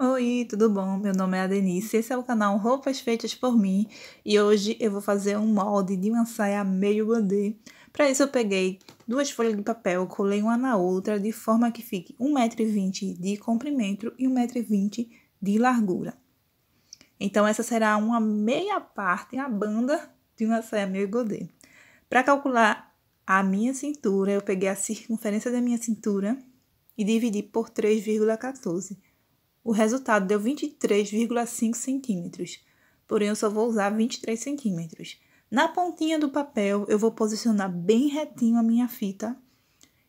Oi, tudo bom? Meu nome é a Denise, esse é o canal Roupas Feitas por Mim e hoje eu vou fazer um molde de uma saia meio bandê. Para isso eu peguei duas folhas de papel, colei uma na outra de forma que fique 1,20m de comprimento e 1,20m de largura. Então essa será uma meia parte, a banda de uma saia meio godê. Para calcular a minha cintura, eu peguei a circunferência da minha cintura e dividi por 3,14 o resultado deu 23,5 centímetros, porém eu só vou usar 23 centímetros. Na pontinha do papel, eu vou posicionar bem retinho a minha fita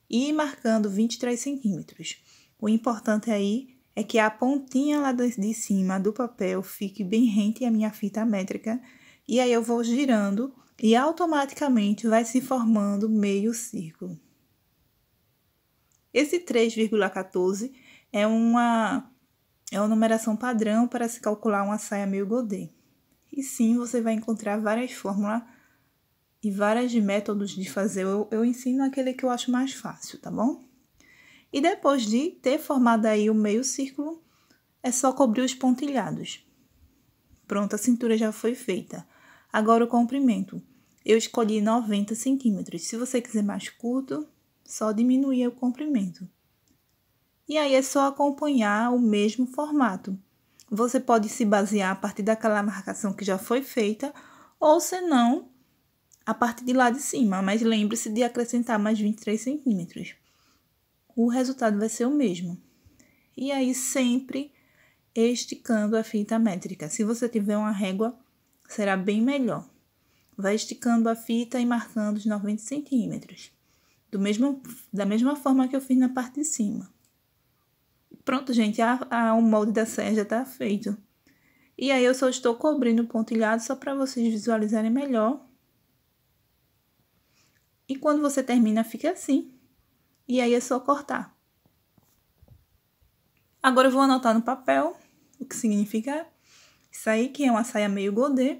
e ir marcando 23 centímetros. O importante aí é que a pontinha lá de cima do papel fique bem rente à minha fita métrica e aí eu vou girando e automaticamente vai se formando meio círculo. Esse 3,14 é uma é uma numeração padrão para se calcular uma saia meio godet. E sim, você vai encontrar várias fórmulas e vários métodos de fazer. Eu, eu ensino aquele que eu acho mais fácil, tá bom? E depois de ter formado aí o meio círculo, é só cobrir os pontilhados. Pronto, a cintura já foi feita. Agora o comprimento. Eu escolhi 90 centímetros. Se você quiser mais curto, só diminuir o comprimento. E aí é só acompanhar o mesmo formato. Você pode se basear a partir daquela marcação que já foi feita, ou se não, a parte de lá de cima, mas lembre-se de acrescentar mais 23 centímetros. O resultado vai ser o mesmo. E aí, sempre esticando a fita métrica. Se você tiver uma régua, será bem melhor. Vai esticando a fita e marcando os 90 centímetros. Do mesmo, da mesma forma que eu fiz na parte de cima. Pronto, gente, a, a, o molde da saia já tá feito. E aí, eu só estou cobrindo o pontilhado só para vocês visualizarem melhor. E quando você termina, fica assim. E aí, é só cortar. Agora, eu vou anotar no papel o que significa isso aí, que é uma saia meio godê.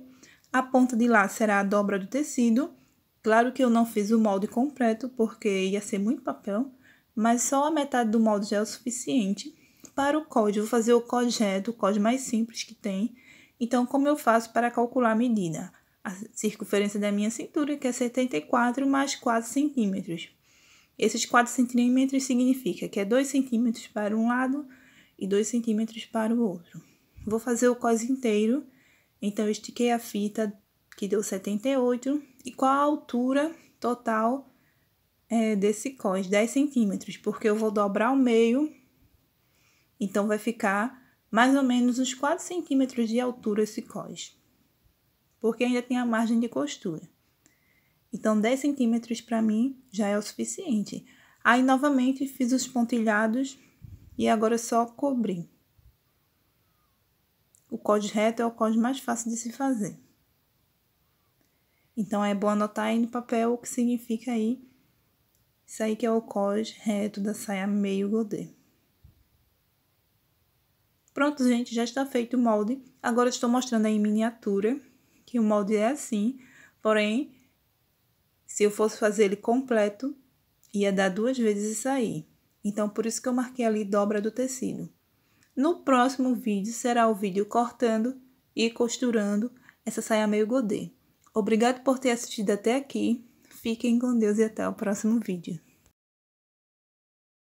A ponta de lá será a dobra do tecido. Claro que eu não fiz o molde completo, porque ia ser muito papel, mas só a metade do molde já é o suficiente para o COD. Vou fazer o COD reto, o COD mais simples que tem. Então, como eu faço para calcular a medida? A circunferência da minha cintura, que é 74 mais 4 centímetros. Esses 4 centímetros significa que é 2 centímetros para um lado e 2 centímetros para o outro. Vou fazer o COS inteiro. Então, eu estiquei a fita, que deu 78. E qual a altura total é, desse COS? 10 centímetros, porque eu vou dobrar o meio então vai ficar mais ou menos uns 4 centímetros de altura esse cós, porque ainda tem a margem de costura. Então 10 centímetros para mim já é o suficiente. Aí novamente fiz os pontilhados e agora é só cobrir. O cós reto é o cós mais fácil de se fazer. Então é bom anotar aí no papel o que significa aí. Isso aí que é o cós reto da saia meio godê. Pronto, gente, já está feito o molde. Agora estou mostrando aí em miniatura, que o molde é assim. Porém, se eu fosse fazer ele completo, ia dar duas vezes isso aí. Então, por isso que eu marquei ali dobra do tecido. No próximo vídeo será o vídeo cortando e costurando essa saia meio godê. Obrigado por ter assistido até aqui. Fiquem com Deus e até o próximo vídeo.